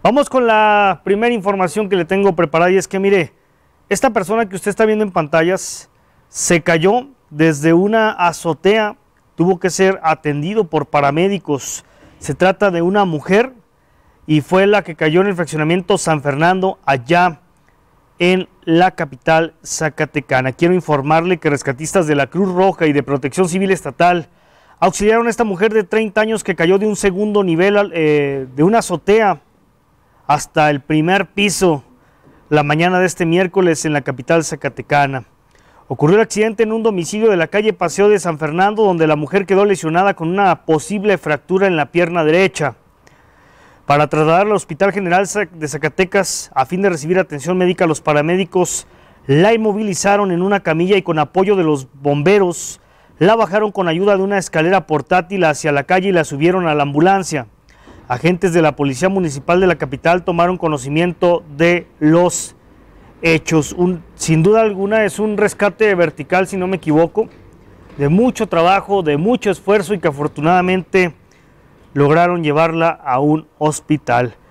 Vamos con la primera información que le tengo preparada y es que mire, esta persona que usted está viendo en pantallas se cayó desde una azotea, tuvo que ser atendido por paramédicos. Se trata de una mujer y fue la que cayó en el fraccionamiento San Fernando allá en la capital zacatecana. Quiero informarle que rescatistas de la Cruz Roja y de Protección Civil Estatal auxiliaron a esta mujer de 30 años que cayó de un segundo nivel eh, de una azotea hasta el primer piso la mañana de este miércoles en la capital zacatecana. Ocurrió el accidente en un domicilio de la calle Paseo de San Fernando donde la mujer quedó lesionada con una posible fractura en la pierna derecha. Para trasladarla al Hospital General de Zacatecas a fin de recibir atención médica, los paramédicos la inmovilizaron en una camilla y con apoyo de los bomberos la bajaron con ayuda de una escalera portátil hacia la calle y la subieron a la ambulancia agentes de la Policía Municipal de la capital tomaron conocimiento de los hechos. sin duda alguna es un rescate vertical, si no me equivoco, de mucho trabajo, de mucho esfuerzo y que afortunadamente lograron llevarla a un hospital.